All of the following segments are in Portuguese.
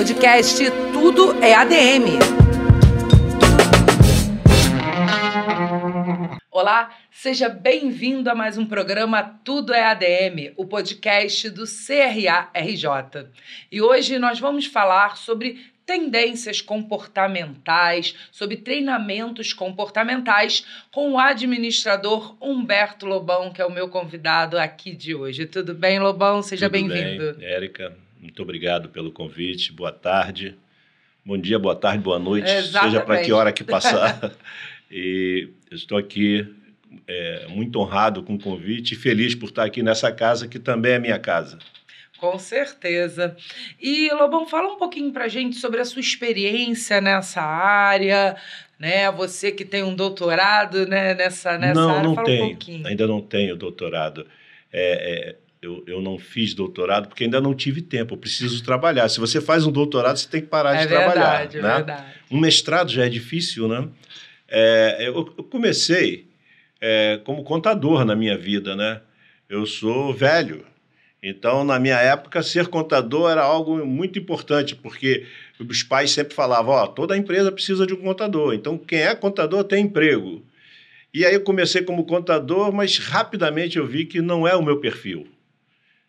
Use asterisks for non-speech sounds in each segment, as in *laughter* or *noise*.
podcast Tudo é ADM. Olá, seja bem-vindo a mais um programa Tudo é ADM, o podcast do CRA RJ. E hoje nós vamos falar sobre tendências comportamentais, sobre treinamentos comportamentais, com o administrador Humberto Lobão, que é o meu convidado aqui de hoje. Tudo bem, Lobão? Seja bem-vindo. Bem, Érica, muito obrigado pelo convite. Boa tarde. Bom dia, boa tarde, boa noite, Exatamente. seja para que hora que passar. *laughs* e estou aqui é, muito honrado com o convite e feliz por estar aqui nessa casa que também é minha casa. Com certeza. E Lobão, fala um pouquinho para a gente sobre a sua experiência nessa área, né? Você que tem um doutorado, né? Nessa, nessa não, área, não fala tenho. Um ainda não tenho doutorado. É, é eu, eu não fiz doutorado porque ainda não tive tempo, eu preciso trabalhar. Se você faz um doutorado, você tem que parar é de verdade, trabalhar. É né? verdade. Um mestrado já é difícil, né? É, eu, eu, comecei é, como contador na minha vida, né? Eu sou velho. Então, na minha época, ser contador era algo muito importante, porque os pais sempre falavam: ó, oh, toda empresa precisa de um contador. Então, quem é contador tem emprego. E aí eu comecei como contador, mas rapidamente eu vi que não é o meu perfil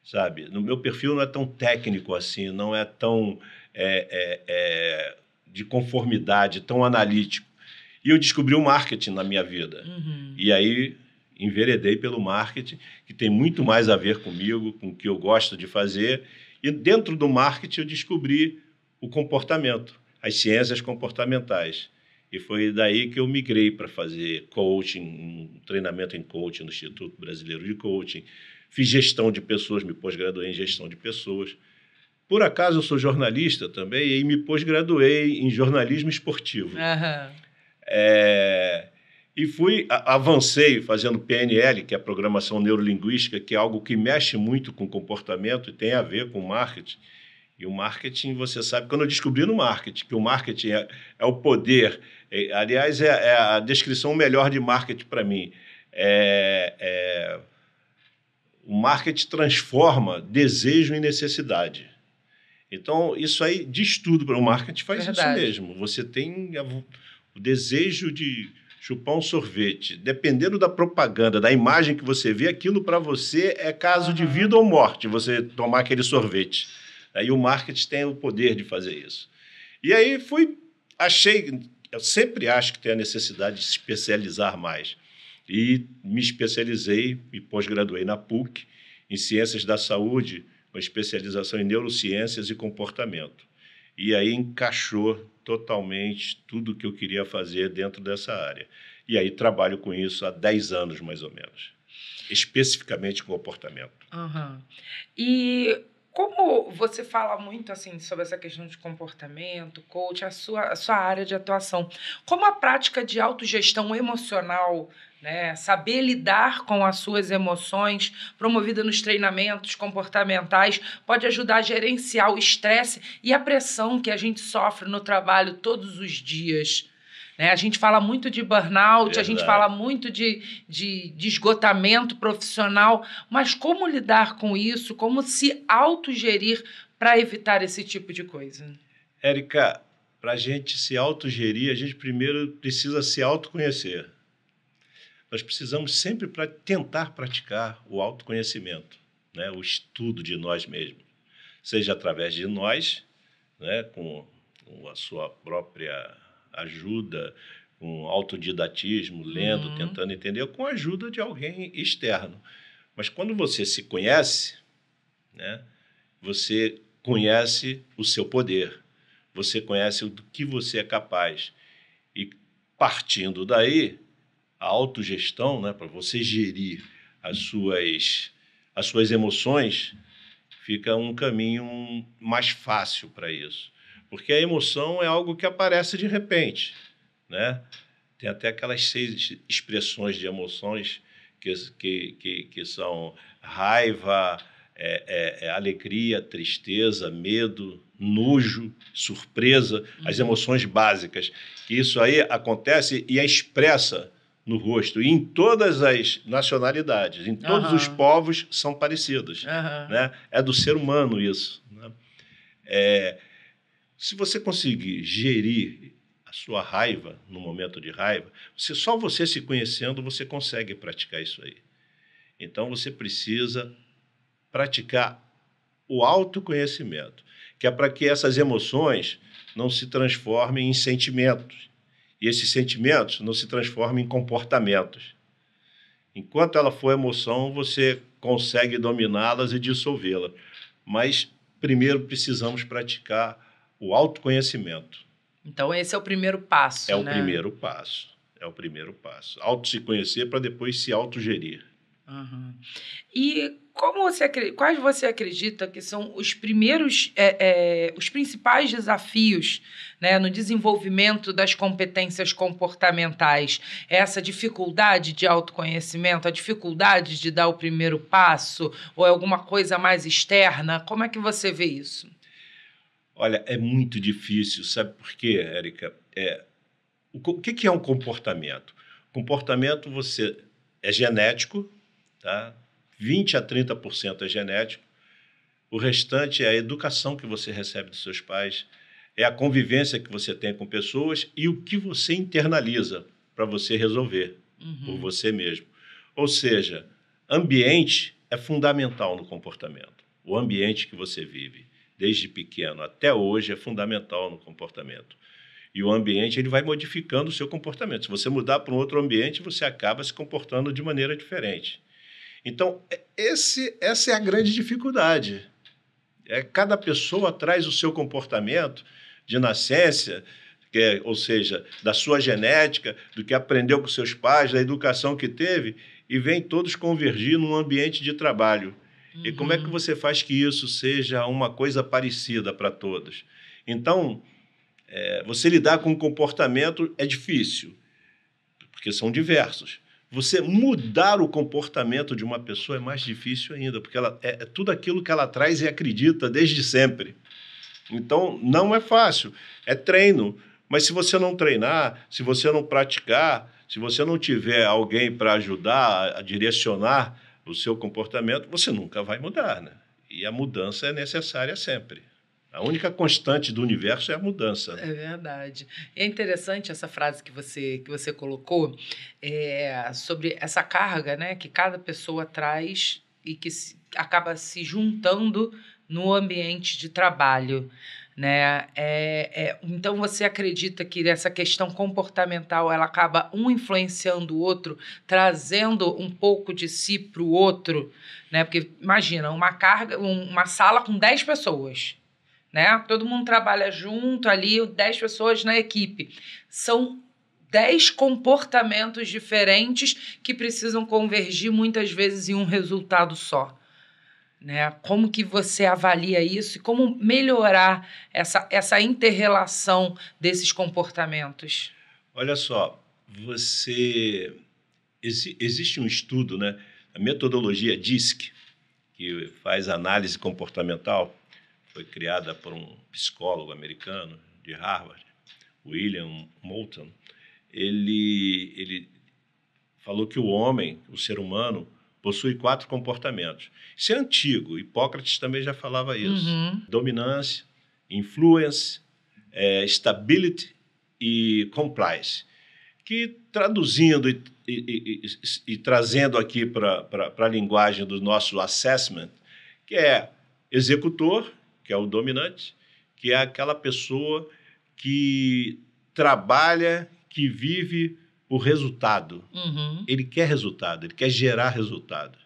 sabe? No meu perfil não é tão técnico assim, não é tão é, é, é, de conformidade, tão analítico. E eu descobri o marketing na minha vida. Uhum. E aí enveredei pelo marketing, que tem muito mais a ver comigo, com o que eu gosto de fazer. E dentro do marketing eu descobri o comportamento, as ciências comportamentais. E foi daí que eu migrei para fazer coaching, um treinamento em coaching no Instituto Brasileiro de Coaching, fiz gestão de pessoas, me pós-graduei em gestão de pessoas. Por acaso eu sou jornalista também e me pós-graduei em jornalismo esportivo. Uhum. É, e fui, avancei fazendo PNL, que é a programação neurolinguística, que é algo que mexe muito com comportamento e tem a ver com marketing. E o marketing, você sabe, quando eu descobri no marketing, que o marketing é, é o poder, é, aliás, é, é, a descrição melhor de marketing para mim. É, é o marketing transforma desejo em necessidade. Então, isso aí diz tudo. O marketing faz Verdade. isso mesmo. Você tem o desejo de chupar um sorvete. Dependendo da propaganda, da imagem que você vê, aquilo para você é caso uhum. de vida ou morte, você tomar aquele sorvete. Aí o marketing tem o poder de fazer isso. E aí fui, achei, eu sempre acho que tem a necessidade de se especializar mais e me especializei e pós-graduei na PUC em Ciências da Saúde, uma especialização em Neurociências e Comportamento. E aí encaixou totalmente tudo que eu queria fazer dentro dessa área. E aí trabalho com isso há 10 anos, mais ou menos, especificamente comportamento. Uhum. E como você fala muito assim sobre essa questão de comportamento, coach, a sua, a sua área de atuação, como a prática de autogestão emocional né? Saber lidar com as suas emoções, promovida nos treinamentos comportamentais, pode ajudar a gerenciar o estresse e a pressão que a gente sofre no trabalho todos os dias. Né? A gente fala muito de burnout, Verdade. a gente fala muito de, de, de esgotamento profissional, mas como lidar com isso? Como se autogerir para evitar esse tipo de coisa? Érica, para a gente se autogerir, a gente primeiro precisa se autoconhecer nós precisamos sempre pra, tentar praticar o autoconhecimento, né? o estudo de nós mesmos, seja através de nós, né? com, com a sua própria ajuda, com autodidatismo, lendo, uhum. tentando entender, com a ajuda de alguém externo. Mas quando você se conhece, né? você conhece o seu poder, você conhece o que você é capaz. E partindo daí, a autogestão, né, para você gerir as suas, as suas emoções, fica um caminho mais fácil para isso. Porque a emoção é algo que aparece de repente, né? Tem até aquelas seis expressões de emoções que, que, que, que são raiva, é, é, é alegria, tristeza, medo, nojo, surpresa, uhum. as emoções básicas. Que isso aí acontece e é expressa no rosto. E em todas as nacionalidades, em todos uhum. os povos são parecidos. Uhum. Né? É do ser humano isso. Né? É, se você conseguir gerir a sua raiva no momento de raiva, você, só você se conhecendo você consegue praticar isso aí. Então você precisa praticar o autoconhecimento, que é para que essas emoções não se transformem em sentimentos e esses sentimentos não se transformam em comportamentos. Enquanto ela for emoção, você consegue dominá-las e dissolvê-las. Mas primeiro precisamos praticar o autoconhecimento. Então esse é o primeiro passo. É né? o primeiro passo. É o primeiro passo. Auto se conhecer para depois se autogerir. Uhum. E como você, quais você acredita que são os primeiros, é, é, os principais desafios né, no desenvolvimento das competências comportamentais? É essa dificuldade de autoconhecimento, a dificuldade de dar o primeiro passo, ou é alguma coisa mais externa? Como é que você vê isso? Olha, é muito difícil, sabe por quê, Érica? É, o que, que é um comportamento? Comportamento você é genético, tá? 20 a 30% é genético, o restante é a educação que você recebe dos seus pais, é a convivência que você tem com pessoas e o que você internaliza para você resolver uhum. por você mesmo. Ou seja, ambiente é fundamental no comportamento. O ambiente que você vive, desde pequeno até hoje, é fundamental no comportamento. E o ambiente ele vai modificando o seu comportamento. Se você mudar para um outro ambiente, você acaba se comportando de maneira diferente. Então, é, esse, essa é a grande dificuldade. É, cada pessoa traz o seu comportamento de nascença, é, ou seja, da sua genética, do que aprendeu com seus pais, da educação que teve, e vem todos convergir num ambiente de trabalho. Uhum. E como é que uhum. você faz que isso seja uma coisa parecida para todos? Então, é, você lidar com o comportamento é difícil, porque são diversos. Você mudar o comportamento de uma pessoa é mais difícil ainda, porque ela é, é tudo aquilo que ela traz e acredita desde sempre. Então, não é fácil, é treino. Mas se você não treinar, se você não praticar, se você não tiver alguém para ajudar a direcionar o seu comportamento, você nunca vai mudar, né? E a mudança é necessária sempre. A única constante do universo é a mudança. É verdade. É interessante essa frase que você, que você colocou é, sobre essa carga né, que cada pessoa traz e que se, acaba se juntando no ambiente de trabalho. Né? É, é, então você acredita que essa questão comportamental ela acaba um influenciando o outro, trazendo um pouco de si para o outro, né? Porque imagina uma carga, um, uma sala com 10 pessoas né? Todo mundo trabalha junto ali, 10 pessoas na equipe. São 10 comportamentos diferentes que precisam convergir muitas vezes em um resultado só. Né? Como que você avalia isso e como melhorar essa, essa interrelação desses comportamentos? Olha só, você Ex existe um estudo, né? A metodologia DISC, que faz análise comportamental, foi criada por um psicólogo americano de Harvard, William Moulton, ele, ele falou que o homem, o ser humano, possui quatro comportamentos. Isso é antigo, Hipócrates também já falava isso. Uhum. Dominância, influence, é, stability e compliance. Que traduzindo e, e, e, e trazendo aqui para a linguagem do nosso assessment, que é executor, que é o dominante, que é aquela pessoa que trabalha, que vive o resultado. Uhum. Ele quer resultado, ele quer gerar resultado.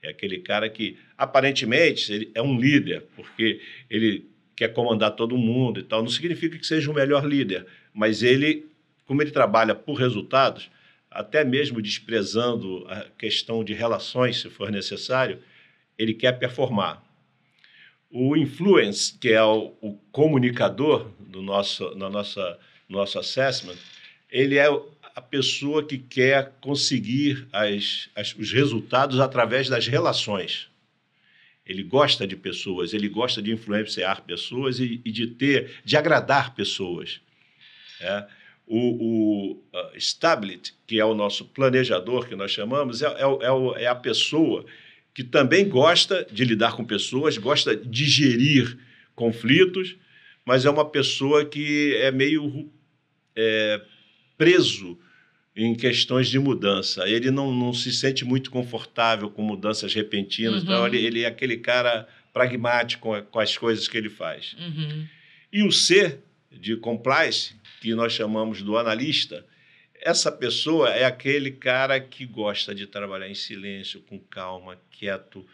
É aquele cara que, aparentemente, ele é um líder, porque ele quer comandar todo mundo e tal. Não significa que seja o melhor líder, mas ele, como ele trabalha por resultados, até mesmo desprezando a questão de relações, se for necessário, ele quer performar. O influence, que é o, o comunicador do nosso, na nossa, nosso assessment, ele é a pessoa que quer conseguir as, as, os resultados através das relações. Ele gosta de pessoas, ele gosta de influenciar pessoas e, e de ter, de agradar pessoas. É. O, o uh, Stablet, que é o nosso planejador, que nós chamamos, é, é, é, é a pessoa que também gosta de lidar com pessoas, gosta de gerir conflitos, mas é uma pessoa que é meio é, preso em questões de mudança. Ele não, não se sente muito confortável com mudanças repentinas, então, uhum. então ele, ele, é aquele cara pragmático com, as coisas que ele faz. Uhum. E o C de compliance, que nós chamamos do analista, essa pessoa é aquele cara que gosta de trabalhar em silêncio, com calma, quieto.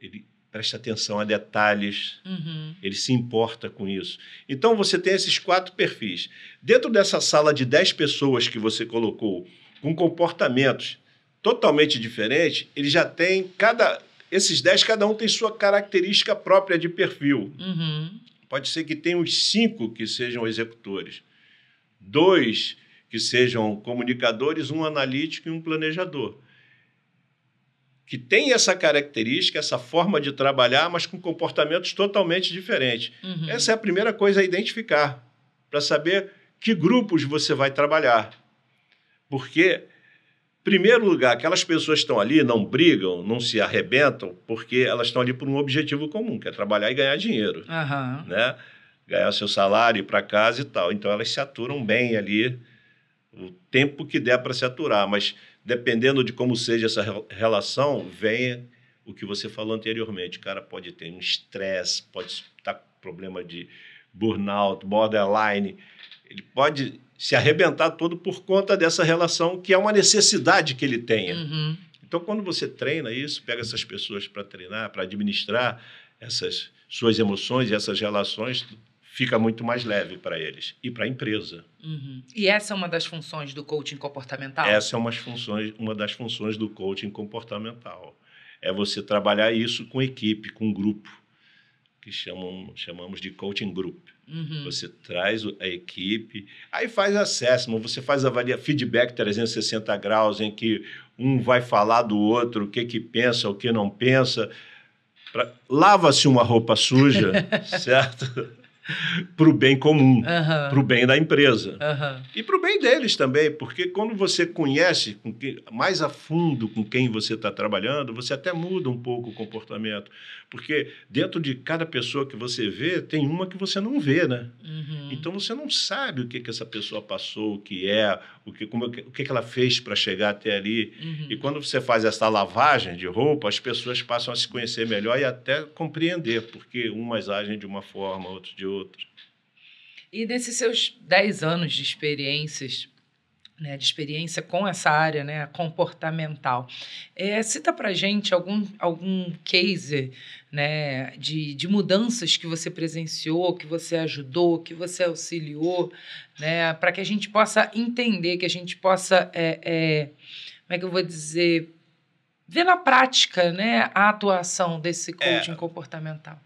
Ele presta atenção a detalhes, uhum. ele se importa com isso. Então você tem esses quatro perfis. Dentro dessa sala de dez pessoas que você colocou, com comportamentos totalmente diferentes, ele já tem cada. Esses dez cada um tem sua característica própria de perfil. Uhum. Pode ser que tenha uns cinco que sejam executores, dois que sejam comunicadores, um analítico e um planejador. Que tem essa característica, essa forma de trabalhar, mas com comportamentos totalmente diferentes. Uhum. Essa é a primeira coisa a identificar, para saber que grupos você vai trabalhar. Porque, primeiro lugar, aquelas pessoas estão ali, não brigam, não se arrebentam, porque elas estão ali por um objetivo comum, que é trabalhar e ganhar dinheiro. Uhum. Né? Ganhar seu salário, ir para casa e tal. Então, elas se aturam bem ali o tempo que der para se aturar, mas dependendo de como seja essa relação, venha o que você falou anteriormente. O cara pode ter um estresse, pode estar com problema de burnout, borderline. Ele pode se arrebentar todo por conta dessa relação, que é uma necessidade que ele tenha. Uhum. Então, quando você treina isso, pega essas pessoas para treinar, para administrar essas suas emoções e essas relações, fica muito mais leve para eles e para a empresa. Uhum. E essa é uma das funções do coaching comportamental? Essa é uma das, funções, uma das funções do coaching comportamental. É você trabalhar isso com equipe, com grupo, que chamam, chamamos de coaching group. Uhum. Você traz a equipe, aí faz acesso, você faz avalia, feedback 360 graus, em que um vai falar do outro, o que, que pensa, o que não pensa. Pra... Lava-se uma roupa suja, *laughs* certo? *laughs* para o bem comum, uhum. para o bem da empresa. Uhum. E para o bem deles também, porque quando você conhece que, mais a fundo com quem você está trabalhando, você até muda um pouco o comportamento. Porque dentro de cada pessoa que você vê, tem uma que você não vê, né? Uhum. Então você não sabe o que, que essa pessoa passou, o que é, o que, como, o que ela fez para chegar até ali. Uhum. E quando você faz essa lavagem de roupa, as pessoas passam a se conhecer melhor e até compreender, porque umas agem de uma forma, outras de outra. E nesses seus 10 anos de experiências, né, de experiência com essa área né, comportamental. É, cita para gente algum, algum case né, de, de mudanças que você presenciou, que você ajudou, que você auxiliou, né, para que a gente possa entender, que a gente possa, é, é, como é que eu vou dizer, ver na prática né, a atuação desse é. coaching é, comportamental.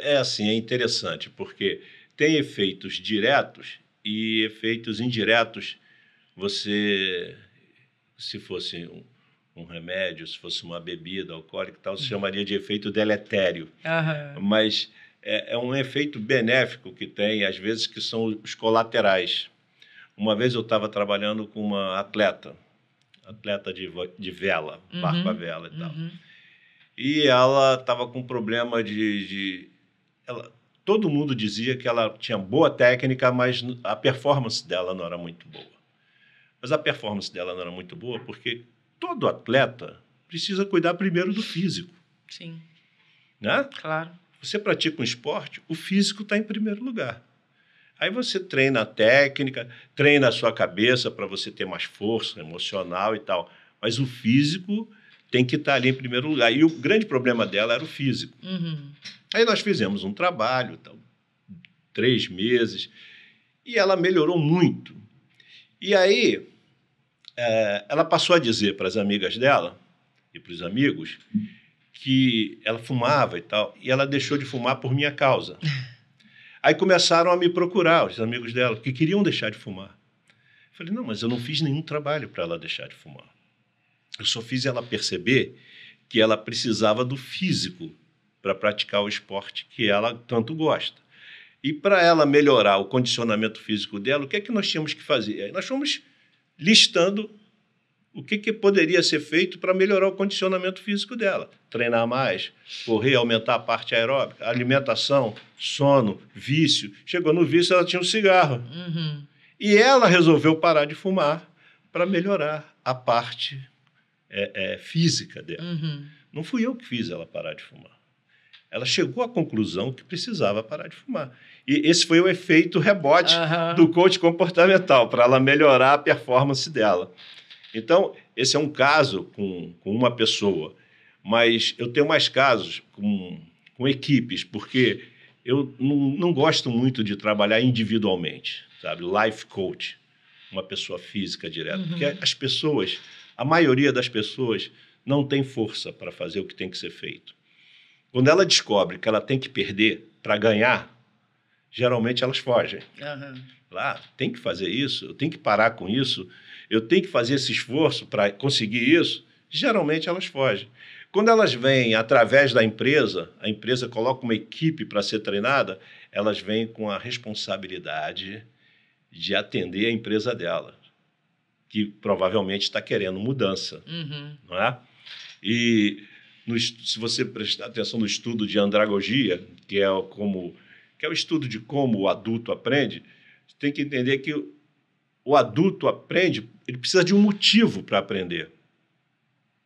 É assim, é interessante, porque tem efeitos diretos e efeitos indiretos você, se fosse um, um remédio, se fosse uma bebida alcoólica e tal, se uhum. chamaria de efeito deletério. Uhum. Mas é, é, um efeito benéfico que tem, às vezes, que são os colaterais. Uma vez eu estava trabalhando com uma atleta, atleta de, de vela, uhum. barco a vela e tal. Uhum. E ela estava com problema de. de ela, todo mundo dizia que ela tinha boa técnica, mas a performance dela não era muito boa. Mas a performance dela não era muito boa porque todo atleta precisa cuidar primeiro do físico. Sim. Né? Claro. Você pratica um esporte, o físico está em primeiro lugar. Aí você treina a técnica, treina a sua cabeça para você ter mais força emocional e tal. Mas o físico tem que estar tá ali em primeiro lugar. E o grande problema dela era o físico. Uhum. Aí nós fizemos um trabalho, tal, três meses, e ela melhorou muito. E aí é, ela passou a dizer para as amigas dela e para os amigos que ela fumava e tal, e ela deixou de fumar por minha causa. *laughs* Aí começaram a me procurar, os amigos dela, que queriam deixar de fumar. Eu falei, não, mas eu não fiz nenhum trabalho para ela deixar de fumar. Eu só fiz ela perceber que ela precisava do físico para praticar o esporte que ela tanto gosta. E para ela melhorar o condicionamento físico dela, o que é que nós tínhamos que fazer? Aí nós fomos listando o que, que poderia ser feito para melhorar o condicionamento físico dela. Treinar mais, correr, aumentar a parte aeróbica, alimentação, sono, vício. Chegou no vício, ela tinha um cigarro. Uhum. E ela resolveu parar de fumar para melhorar a parte é, é, física dela. Uhum. Não fui eu que fiz ela parar de fumar ela chegou à conclusão que precisava parar de fumar. E esse foi o efeito rebote uhum. do coach comportamental, para ela melhorar a performance dela. Então, esse é um caso com, com uma pessoa, mas eu tenho mais casos com, com equipes, porque eu não, gosto muito de trabalhar individualmente, sabe? Life coach, uma pessoa física direta. Uhum. Porque as pessoas, a maioria das pessoas, não tem força para fazer o que tem que ser feito. Quando ela descobre que ela tem que perder para ganhar, geralmente elas fogem. Uhum. Lá, ah, tem que fazer isso, eu tenho que parar com isso, eu tenho que fazer esse esforço para conseguir isso. Geralmente elas fogem. Quando elas vêm através da empresa, a empresa coloca uma equipe para ser treinada, elas vêm com a responsabilidade de atender a empresa dela, que provavelmente está querendo mudança, uhum. não é? E no, se você prestar atenção no estudo de andragogia, que é como que é o estudo de como o adulto aprende, tem que entender que o adulto aprende, ele precisa de um motivo para aprender.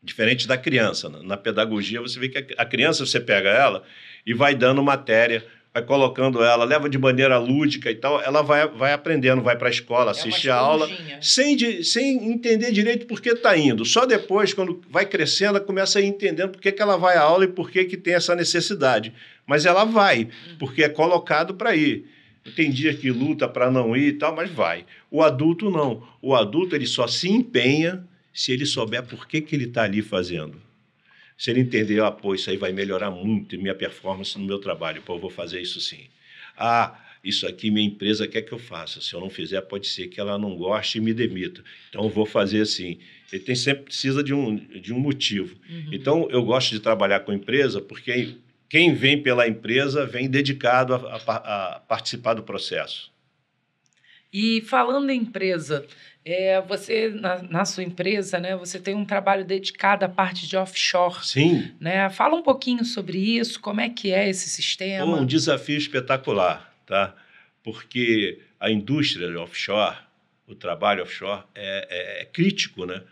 Diferente da criança. Na pedagogia, você vê que a criança, você pega ela e vai dando matéria vai colocando ela, leva de maneira lúdica e tal, ela vai, vai aprendendo, vai para a escola, é assiste a aula, sem, de, sem entender direito por que está indo. Só depois, quando vai crescendo, ela começa a ir entendendo por que, que ela vai à aula e por que, que tem essa necessidade. Mas ela vai, hum. porque é colocado para ir. Tem dia que luta para não ir e tal, mas vai. O adulto não. O adulto ele só se empenha se ele souber por que, que ele está ali fazendo. Se ele entender, ah, pô, isso aí vai melhorar muito minha performance no meu trabalho, pô, eu vou fazer isso sim. Ah, isso aqui minha empresa quer que eu faça. Se eu não fizer, pode ser que ela não goste e me demita. Então eu vou fazer assim. Ele tem sempre precisa de um, de um motivo. Uhum. Então eu gosto de trabalhar com empresa porque quem vem pela empresa vem dedicado a, a, a participar do processo. E falando em empresa, é, você, na, na, sua empresa, né, você tem um trabalho dedicado à parte de offshore. Sim. Né? Fala um pouquinho sobre isso, como é que é esse sistema. Um desafio espetacular, tá? Porque a indústria offshore, o trabalho offshore, é, é, é crítico, né?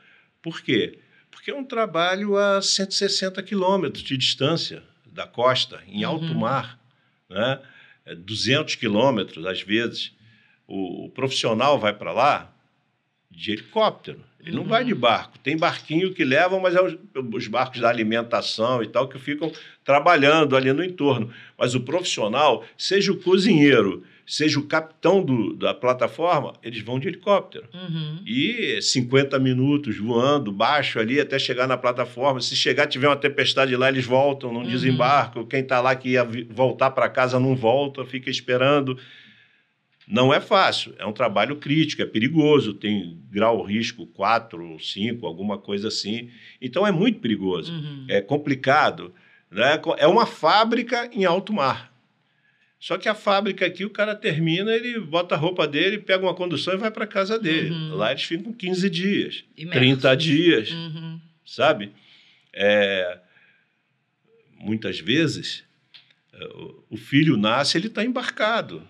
Por quê? Porque é um trabalho a 160 quilômetros de distância da costa, em alto uhum. mar, né? 200 é quilômetros, às vezes. o, o profissional vai para lá de helicóptero. Ele uhum. não vai de barco. Tem barquinho que levam, mas é os, os, barcos da alimentação e tal que ficam trabalhando ali no entorno. Mas o profissional, seja o cozinheiro, seja o capitão do, da plataforma, eles vão de helicóptero. Uhum. E 50 minutos voando baixo ali até chegar na plataforma. Se chegar, tiver uma tempestade lá, eles voltam, não uhum. desembarcam. Quem está lá que ia voltar para casa não volta, fica esperando. Não é fácil, é um trabalho crítico, é perigoso, tem grau risco 4 ou 5, alguma coisa assim. Então é muito perigoso, uhum. é complicado. Né? É uma fábrica em alto mar. Só que a fábrica aqui, o cara termina, ele bota a roupa dele, pega uma condução e vai para casa dele. Uhum. Lá eles ficam 15 dias, Imerso. 30 dias, uhum. sabe? É, muitas vezes, eh, o filho nasce, ele está embarcado.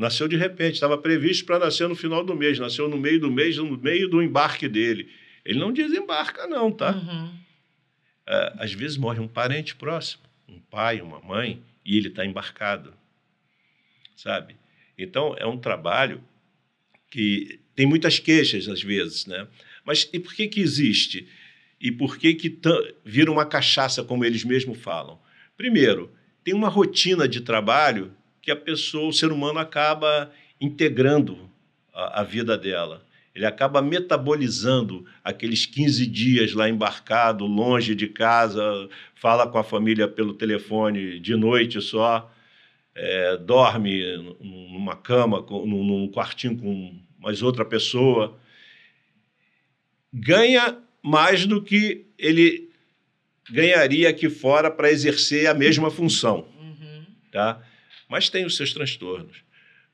Nasceu de repente, estava previsto para nascer no final do mês, nasceu no meio do mês, no meio do embarque dele. Ele não desembarca, não, tá? Uhum. É, às vezes morre um parente próximo, um pai, uma mãe, e ele está embarcado, sabe? Então, é um trabalho que tem muitas queixas, às vezes, né? Mas e por que, que existe? E por que, que vira uma cachaça, como eles mesmos falam? Primeiro, tem uma rotina de trabalho que a pessoa, o ser humano acaba integrando a, a vida dela. Ele acaba metabolizando aqueles 15 dias lá embarcado, longe de casa, fala com a família pelo telefone de noite só, é, dorme numa cama, num, num quartinho com mais outra pessoa. Ganha mais do que ele ganharia aqui fora para exercer a mesma função. Uhum. Tá? mas tem os seus transtornos.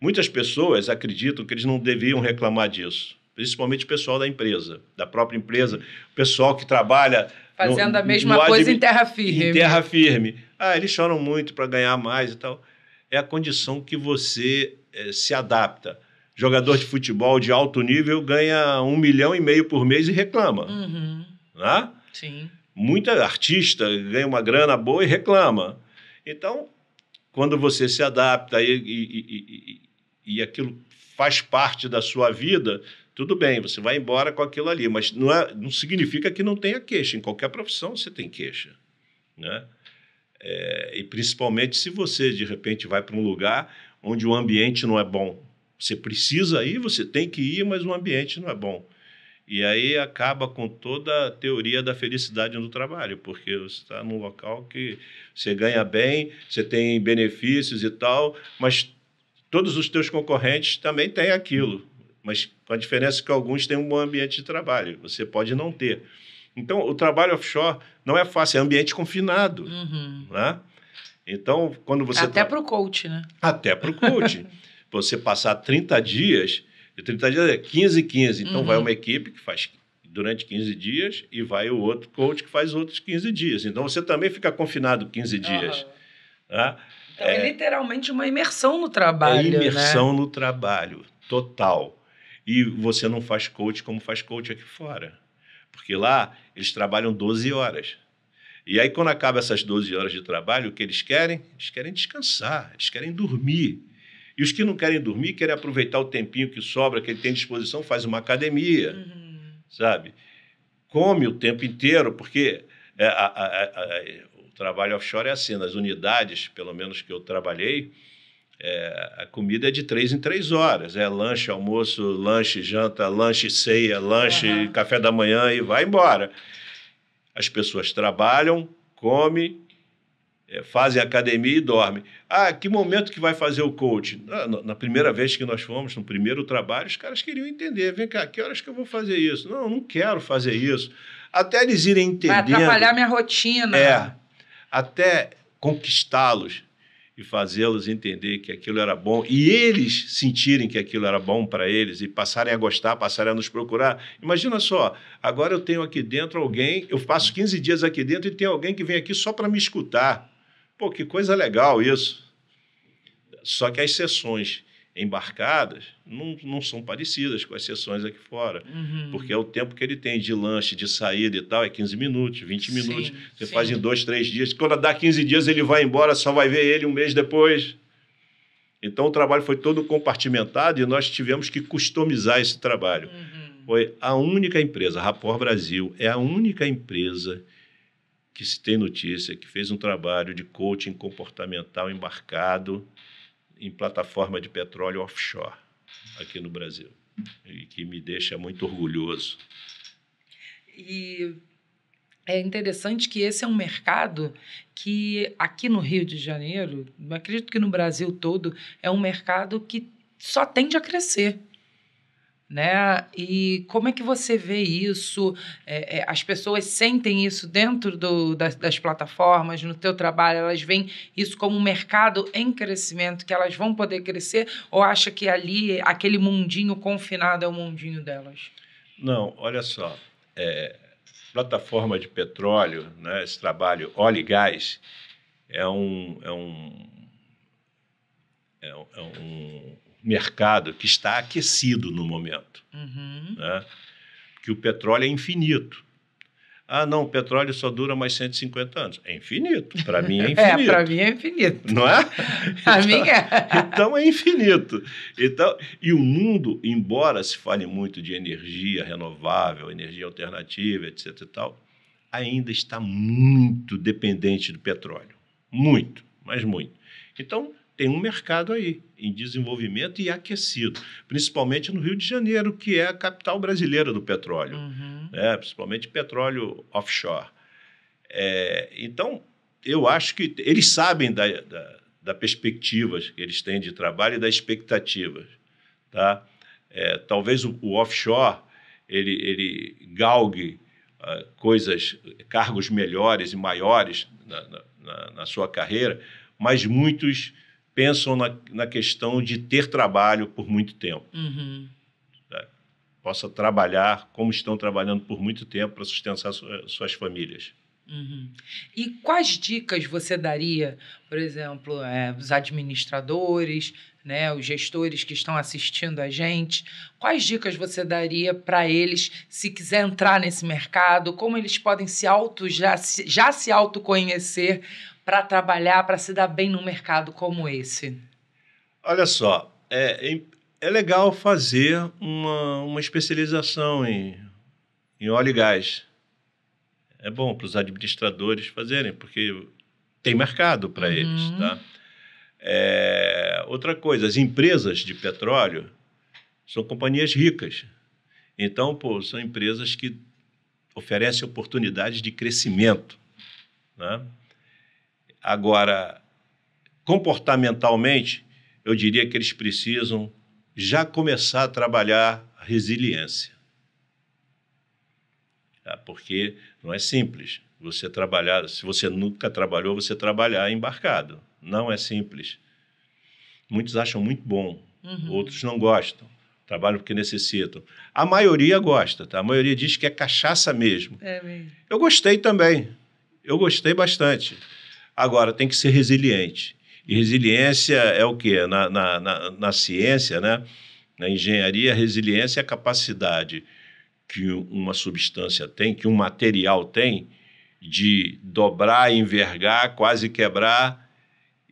Muitas pessoas acreditam que eles não deviam reclamar disso, principalmente o pessoal da empresa, da própria empresa, o pessoal que trabalha. Fazendo no, a mesma coisa admi... em terra firme. Em terra firme. Ah, eles choram muito para ganhar mais e tal. É a condição que você é, se adapta. Jogador de futebol de alto nível ganha um milhão e meio por mês e reclama. Uhum. Né? Sim. Muita artista ganha uma grana boa e reclama. Então, quando você se adapta e, e, e, e aquilo faz parte da sua vida, tudo bem, você vai embora com aquilo ali, mas não, é, não significa que não tenha queixa. Em qualquer profissão você tem queixa. Né? É, e principalmente se você, de repente, vai para um lugar onde o ambiente não é bom. Você precisa ir, você tem que ir, mas o ambiente não é bom. E aí acaba com toda a teoria da felicidade no trabalho, porque você está num local que você ganha bem, você tem benefícios e tal, mas todos os teus concorrentes também têm aquilo, mas com a diferença que alguns têm um bom ambiente de trabalho, você pode não ter. Então, o trabalho offshore não é fácil, é ambiente confinado, uhum. né? Então, quando você... Até para o coach, né? Até para o coach. *laughs* você passar 30 dias de 30 dias é 15 e 15. Então uhum. vai uma equipe que faz durante 15 dias e vai o outro coach que faz outros 15 dias. Então você também fica confinado 15 dias. Uhum. Então é, é, literalmente uma imersão no trabalho. É né? imersão né? no trabalho, total. E você não faz coach como faz coach aqui fora. Porque lá eles trabalham 12 horas. E aí, quando acaba essas 12 horas de trabalho, o que eles querem? Eles querem descansar, eles querem dormir. E os que não querem dormir, querem aproveitar o tempinho que sobra, que ele tem disposição, faz uma academia, uhum. sabe? Come o tempo inteiro, porque é, a, a, a, o trabalho offshore é assim, nas unidades, pelo menos que eu trabalhei, é, a comida é de três em três horas. É lanche, almoço, lanche, janta, lanche, ceia, lanche, uhum. café da manhã e vai embora. As pessoas trabalham, comem, é, fazem academia e dormem. Ah, que momento que vai fazer o coaching? Ah, na, na, primeira vez que nós fomos, no primeiro trabalho, os caras queriam entender. Vem cá, que horas que eu vou fazer isso? Não, não quero fazer isso. Até eles irem entender. Vai atrapalhar minha rotina. É. Até conquistá-los e fazê-los entender que aquilo era bom e eles sentirem que aquilo era bom para eles e passarem a gostar, passarem a nos procurar. Imagina só, agora eu tenho aqui dentro alguém, eu passo 15 dias aqui dentro e tem alguém que vem aqui só para me escutar. Pô, que coisa legal isso. Só que as sessões embarcadas não, não são parecidas com as sessões aqui fora. Uhum. Porque é o tempo que ele tem de lanche, de saída e tal, é 15 minutos, 20 minutos. Sim, Você sim. faz em dois, três dias. Quando dá 15 dias, ele vai embora, só vai ver ele um mês depois. Então o trabalho foi todo compartimentado e nós tivemos que customizar esse trabalho. Uhum. Foi a única empresa, Rapor Brasil, é a única empresa que se tem notícia, que fez um trabalho de coaching comportamental embarcado em plataforma de petróleo offshore aqui no Brasil, e que me deixa muito orgulhoso. E é interessante que esse é um mercado que aqui no Rio de Janeiro, acredito que no Brasil todo, é um mercado que só tende a crescer né? E como é que você vê isso? É, é, as pessoas sentem isso dentro do, das, das, plataformas, no teu trabalho, elas veem isso como um mercado em crescimento, que elas vão poder crescer, ou acha que ali, aquele mundinho confinado é o mundinho delas? Não, olha só, é, plataforma de petróleo, né, esse trabalho óleo e gás, é um, é um, é um, é um mercado que está aquecido no momento. Uhum. Né? Que o petróleo é infinito. Ah, não, o petróleo só dura mais 150 anos. É infinito. Para mim é, *laughs* é infinito. é, para mim é infinito. Não é? *laughs* Para mim então, é. então é infinito. Então, e o mundo, embora se fale muito de energia renovável, energia alternativa, etc e tal, ainda está muito dependente do petróleo. Muito, mas muito. Então, tem um mercado aí em desenvolvimento e aquecido, principalmente no Rio de Janeiro, que é a capital brasileira do petróleo, uhum. né? principalmente petróleo offshore. É, então, eu acho que eles sabem da, da, da perspectiva que eles têm de trabalho e das expectativas. Tá? É, talvez o, o, offshore ele, ele galgue uh, coisas, cargos melhores e maiores na, na, na sua carreira, mas muitos pensam na, na questão de ter trabalho por muito tempo. Uhum. Né? Possa trabalhar como estão trabalhando por muito tempo para sustentar eh, suas famílias. Uhum. E quais dicas você daria, por exemplo, é, os administradores, né, os gestores que estão assistindo a gente, quais dicas você daria para eles se quiser entrar nesse mercado, como eles podem se auto já, já se autoconhecer para trabalhar, para se dar bem num mercado como esse? Olha só, é, é, é legal fazer uma, uma especialização em, em óleo e gás. É bom para os administradores fazerem, porque tem mercado para uhum. eles. Tá? É, outra coisa, as empresas de petróleo são companhias ricas. Então, pô, são empresas que oferecem oportunidades de crescimento. Né? Agora, comportamentalmente, eu diria que eles precisam já começar a trabalhar a resiliência. Ah, porque não é simples você trabalhar, se você nunca trabalhou, você trabalhar embarcado. Não é simples. Muitos acham muito bom, uhum. outros não gostam. Trabalham porque necessitam. A maioria gosta, tá? A maioria diz que é cachaça mesmo. É mesmo. Eu gostei também. Eu gostei bastante. Agora, tem que ser resiliente. E resiliência é o quê? Na, na, na, na ciência, né? na engenharia, resiliência é a capacidade que uma substância tem, que um material tem, de dobrar, envergar, quase quebrar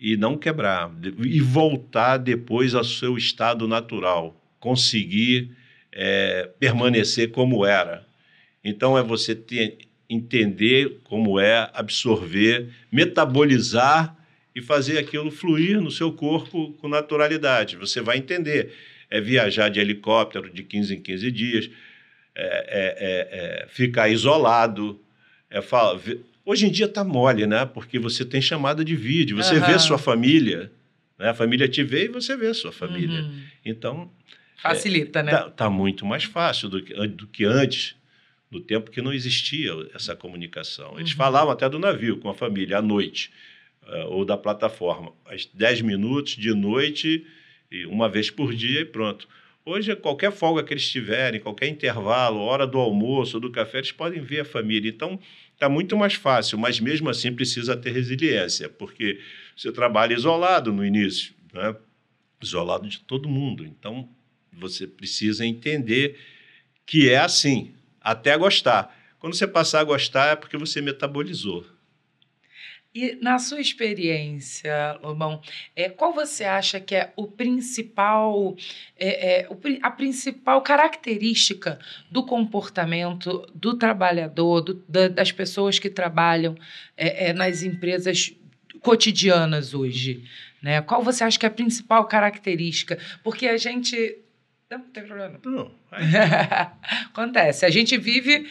e não quebrar, e voltar depois ao seu estado natural, conseguir é, permanecer como era. Então, é você ter, entender como é, absorver, metabolizar e fazer aquilo fluir no seu corpo com naturalidade. Você vai entender. É viajar de helicóptero de 15 em 15 dias, é, é, é, é, ficar isolado. É Fala... Hoje em dia está mole, né? Porque você tem chamada de vídeo, você uhum. vê sua família, né? a família te vê e você vê sua família. Uhum. Então. É, Facilita, né? Está tá muito mais fácil do que, do que antes no tempo que não existia essa comunicação. Eles uhum. falavam até do navio com a família à noite, uh, ou da plataforma, às 10 minutos de noite, uma vez por dia e pronto. Hoje, qualquer folga que eles tiverem, qualquer intervalo, hora do almoço, do café, eles podem ver a família. Então, está muito mais fácil, mas mesmo assim precisa ter resiliência, porque você trabalha isolado no início, né? isolado de todo mundo. Então, você precisa entender que é assim até gostar. Quando você passar a gostar, é porque você metabolizou. E na sua experiência, Lobão, é, qual você acha que é o principal, é, é, a principal característica do comportamento do trabalhador, do, da, das pessoas que trabalham é, é, nas empresas cotidianas hoje? Né? Qual você acha que é a principal característica? Porque a gente não, não tem problema. *laughs* Não. Acontece. A gente vive,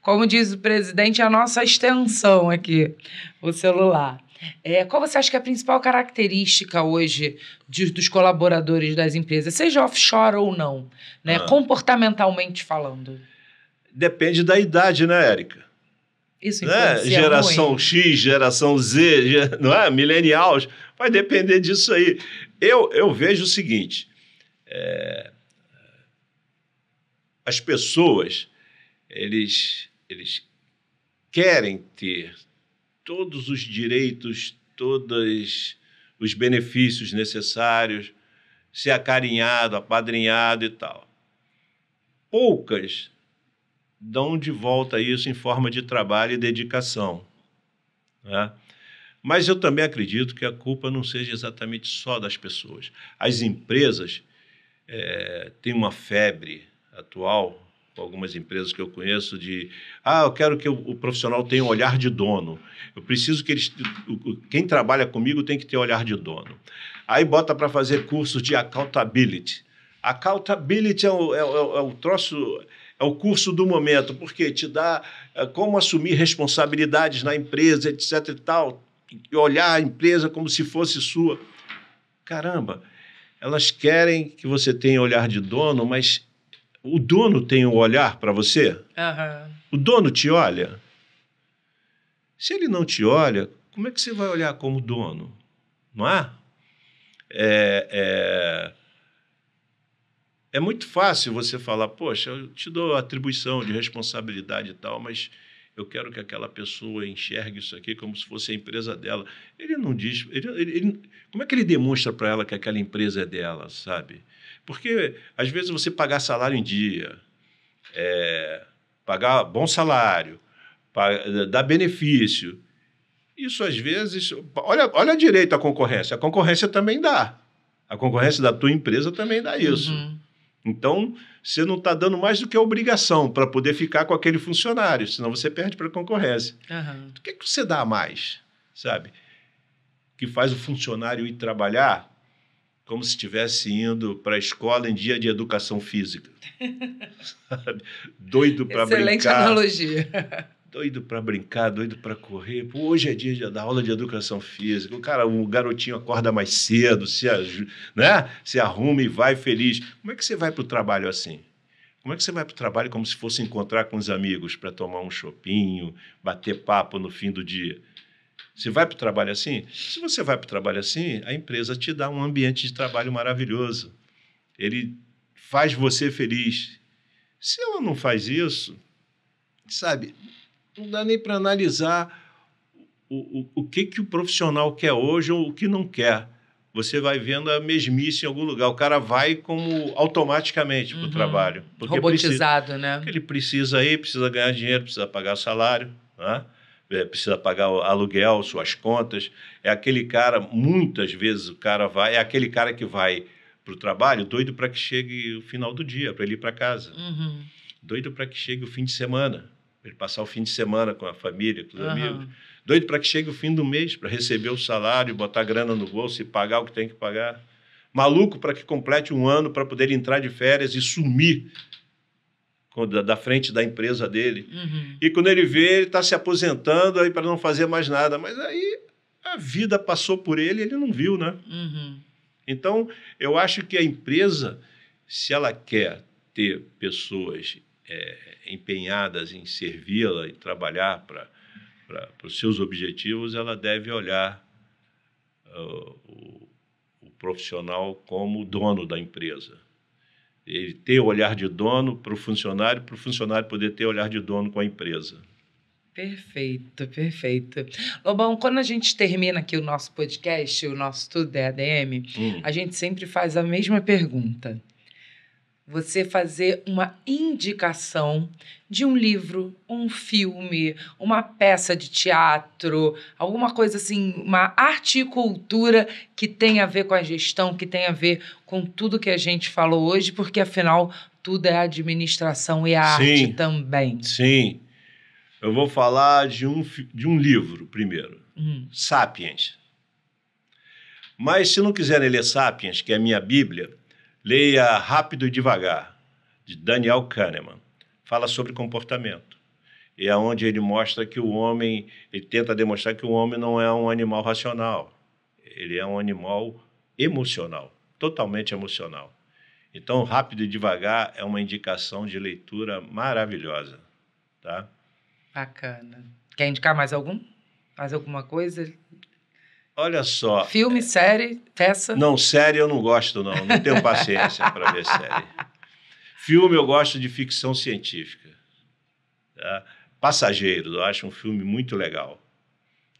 como diz o presidente, a nossa extensão aqui, o celular. É, qual você acha que é a principal característica hoje de, dos colaboradores das empresas, seja offshore ou não, né? Ah. comportamentalmente falando? Depende da idade, né, Érica? Isso né? Geração ruim. X, geração Z, *laughs* não é? Millennials, vai depender disso aí. Eu, eu vejo o seguinte: é, as pessoas eles, eles querem ter todos os direitos, todos os benefícios necessários, ser acarinhado, apadrinhado e tal. Poucas dão de volta isso em forma de trabalho e dedicação. Né? Mas eu também acredito que a culpa não seja exatamente só das pessoas. As empresas é, têm uma febre atual, com algumas empresas que eu conheço, de ah, eu quero que o, profissional tenha um olhar de dono. Eu preciso que eles. quem trabalha comigo tem que ter olhar de dono. Aí bota para fazer cursos de accountability. Accountability é o, é, é, é o troço é o curso do momento, porque te dá é, como assumir responsabilidades na empresa, etc e tal, e olhar a empresa como se fosse sua. Caramba, elas querem que você tenha olhar de dono, mas o dono tem um olhar para você? Uhum. O dono te olha? Se ele não te olha, como é que você vai olhar como dono? Não é? É, é, é muito fácil você falar, poxa, eu te dou atribuição de responsabilidade e tal, mas eu quero que aquela pessoa enxergue isso aqui como se fosse a empresa dela. Ele não diz, ele, ele, como é que ele demonstra para ela que aquela empresa é dela, sabe? Porque às vezes você pagar salário em dia, é, pagar bom salário, dar benefício, isso às vezes. Olha, olha direito a concorrência. A concorrência também dá. A concorrência da tua empresa também dá isso. Uhum. Então, você não está dando mais do que a obrigação para poder ficar com aquele funcionário, senão você perde para a concorrência. Uhum. O que, é que você dá a mais, sabe? Que faz o funcionário ir trabalhar como se estivesse indo para a escola em dia de educação física. *laughs* doido para brincar. Excelente analogia. doido para brincar, doido para correr. Pô, hoje é dia da aula de educação física. O cara, o garotinho acorda mais cedo, se, né? se arruma e vai feliz. Como é que você vai para o trabalho assim? Como é que você vai para o trabalho como se fosse encontrar com os amigos para tomar um chopinho, bater papo no fim do dia? Você vai para o trabalho assim? Se você vai para o trabalho assim, a empresa te dá um ambiente de trabalho maravilhoso. Ele faz você feliz. Se ela não faz isso, sabe, não dá nem para analisar o, o, o que, que o profissional quer hoje ou o que não quer. Você vai vendo a mesmice em algum lugar. O cara vai como automaticamente para o uhum. trabalho. Robotizado, precisa, né? Porque ele precisa ir, precisa ganhar dinheiro, precisa pagar salário. Né? é, precisa pagar o aluguel, suas contas. É aquele cara, muitas vezes o cara vai, é aquele cara que vai para o trabalho doido para que chegue o final do dia, para ele ir para casa. Uhum. Doido para que chegue o fim de semana, para ele passar o fim de semana com a família, com os uhum. amigos. Doido para que chegue o fim do mês, para receber o salário, botar grana no bolso e pagar o que tem que pagar. Maluco para que complete um ano para poder entrar de férias e sumir da, da frente da empresa dele. Uhum. E quando ele vê, ele está se aposentando aí para não fazer mais nada. Mas aí a vida passou por ele e ele não viu, né? Uhum. Então, eu acho que a empresa, se ela quer ter pessoas é, empenhadas em servi-la e trabalhar para os seus objetivos, ela deve olhar uh, o, o profissional como dono da empresa ele ter olhar de dono para o funcionário, para o funcionário poder ter o olhar de dono com a empresa. Perfeito, perfeito. Lobão, quando a gente termina aqui o nosso podcast, o nosso Tudo é ADM, hum. a gente sempre faz a mesma pergunta você fazer uma indicação de um livro, um filme, uma peça de teatro, alguma coisa assim, uma arte e cultura que tem a ver com a gestão, que tem a ver com tudo que a gente falou hoje, porque afinal tudo é administração e a sim, arte também. Sim. Eu vou falar de um, de um livro primeiro, hum. Sapiens. Mas se não quiserem ler Sapiens, que é a minha Bíblia, Leia Rápido e Devagar, de Daniel Kahneman. Fala sobre comportamento. E é onde ele mostra que o homem, ele tenta demonstrar que o homem não é um animal racional. Ele é um animal emocional, totalmente emocional. Então, Rápido e Devagar é uma indicação de leitura maravilhosa, tá? Bacana. Quer indicar mais algum? Mais alguma coisa? Olha só. Filme, é, série, peça? Não, série eu não gosto, não. Não tenho paciência para ver série. Filme eu gosto de ficção científica. Tá? Passageiro, eu acho um filme muito legal.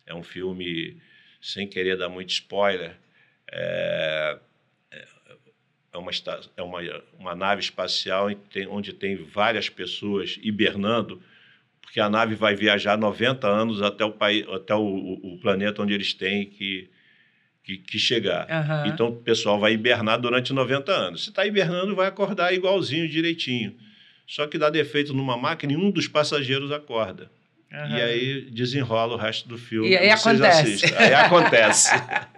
É um filme, sem querer dar muito spoiler, é, é, é uma, é uma, uma nave espacial onde tem, onde tem várias pessoas hibernando porque a nave vai viajar 90 anos até o, país, até o, o, planeta onde eles têm que, que, que chegar. Uhum. Então, o pessoal vai hibernar durante 90 anos. Se está hibernando, vai acordar igualzinho, direitinho. Só que dá defeito numa máquina e um dos passageiros acorda. Uhum. E aí desenrola o resto do filme. E aí acontece. Assistem. Aí acontece.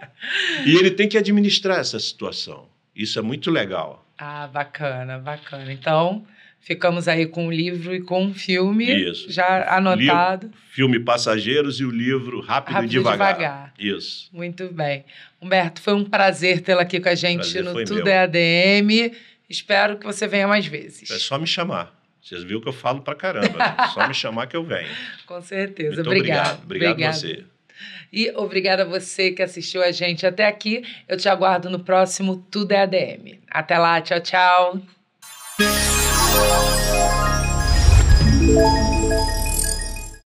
*laughs* e ele tem que administrar essa situação. Isso é muito legal. Ah, bacana, bacana. Então, Ficamos aí com o livro e com o filme Isso. já anotado. Livro, filme Passageiros e o livro Rápido, Rápido e devagar. devagar. Isso. Muito bem. Humberto, foi um prazer tê lo aqui com a gente prazer no Tudo meu. é ADM. Espero que você venha mais vezes. É só me chamar. Vocês viram que eu falo pra caramba. Né? *laughs* só me chamar que eu venho. Com certeza. Muito obrigado. Obrigado, obrigado, você. E obrigada a você que assistiu a gente até aqui. Eu te aguardo no próximo Tudo é ADM. Até lá, tchau, tchau. Música